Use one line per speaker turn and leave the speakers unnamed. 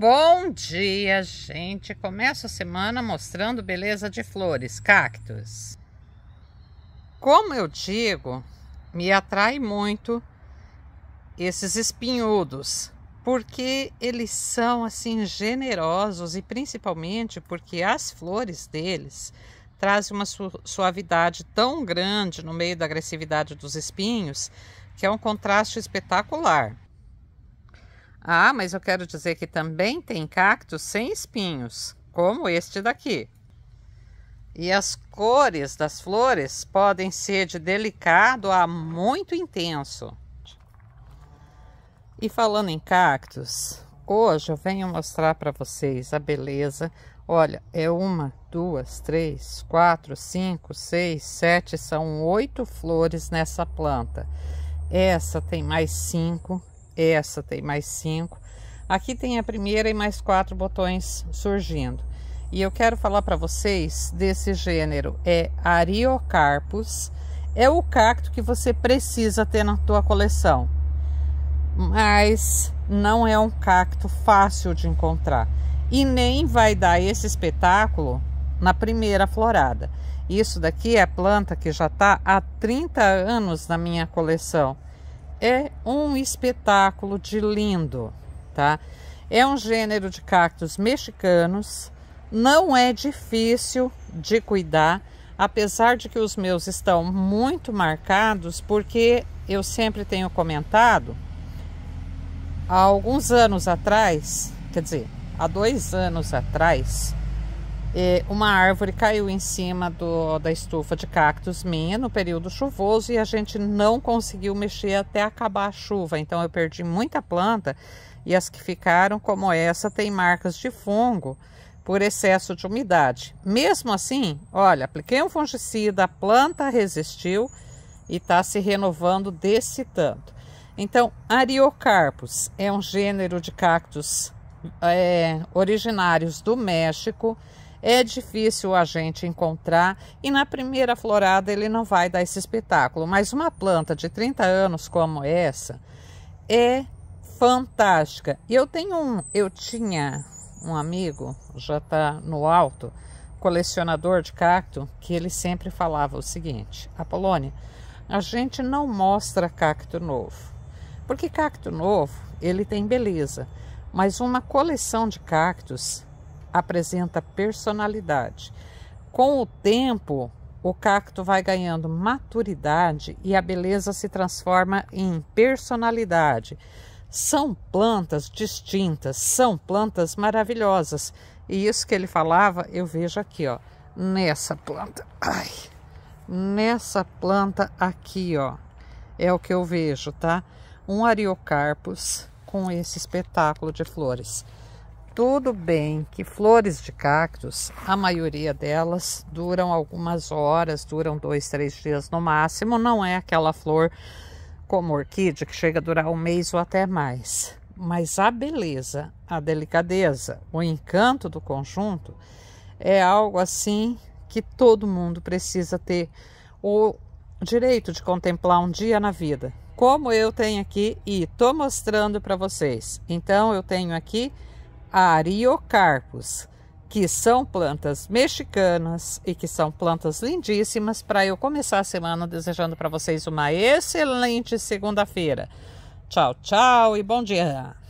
Bom dia, gente! Começo a semana mostrando beleza de flores, cactos. Como eu digo, me atrai muito esses espinhudos, porque eles são assim generosos e principalmente porque as flores deles trazem uma suavidade tão grande no meio da agressividade dos espinhos que é um contraste espetacular. Ah, mas eu quero dizer que também tem cactos sem espinhos, como este daqui. E as cores das flores podem ser de delicado a muito intenso. E falando em cactos, hoje eu venho mostrar para vocês a beleza. Olha, é uma, duas, três, quatro, cinco, seis, sete, são oito flores nessa planta. Essa tem mais cinco, essa tem mais cinco. Aqui tem a primeira e mais quatro botões surgindo. E eu quero falar para vocês desse gênero, é Ariocarpus. É o cacto que você precisa ter na tua coleção. Mas não é um cacto fácil de encontrar. E nem vai dar esse espetáculo na primeira florada. Isso daqui é planta que já está há 30 anos na minha coleção é um espetáculo de lindo, tá? É um gênero de cactos mexicanos, não é difícil de cuidar, apesar de que os meus estão muito marcados, porque eu sempre tenho comentado, há alguns anos atrás, quer dizer, há dois anos atrás, eh, uma árvore caiu em cima do, da estufa de cactos minha no período chuvoso e a gente não conseguiu mexer até acabar a chuva. Então eu perdi muita planta e as que ficaram, como essa, têm marcas de fungo por excesso de umidade. Mesmo assim, olha, apliquei um fungicida, a planta resistiu e está se renovando desse tanto. Então, Ariocarpus é um gênero de cactos é, originários do México é difícil a gente encontrar e na primeira florada ele não vai dar esse espetáculo. Mas uma planta de 30 anos como essa é fantástica. E eu tenho um, eu tinha um amigo, já está no alto, colecionador de cacto, que ele sempre falava o seguinte: Apolônia, a gente não mostra cacto novo, porque cacto novo ele tem beleza, mas uma coleção de cactos apresenta personalidade. Com o tempo, o cacto vai ganhando maturidade e a beleza se transforma em personalidade. São plantas distintas, são plantas maravilhosas. E isso que ele falava, eu vejo aqui, ó, nessa planta. Ai, nessa planta aqui, ó, é o que eu vejo, tá? Um ariocarpus com esse espetáculo de flores. Tudo bem que flores de cactos, a maioria delas duram algumas horas, duram dois, três dias no máximo. Não é aquela flor como orquídea que chega a durar um mês ou até mais. Mas a beleza, a delicadeza, o encanto do conjunto é algo assim que todo mundo precisa ter o direito de contemplar um dia na vida. Como eu tenho aqui e estou mostrando para vocês. Então eu tenho aqui Ariocarpus, que são plantas mexicanas e que são plantas lindíssimas para eu começar a semana desejando para vocês uma excelente segunda-feira. Tchau, tchau e bom dia.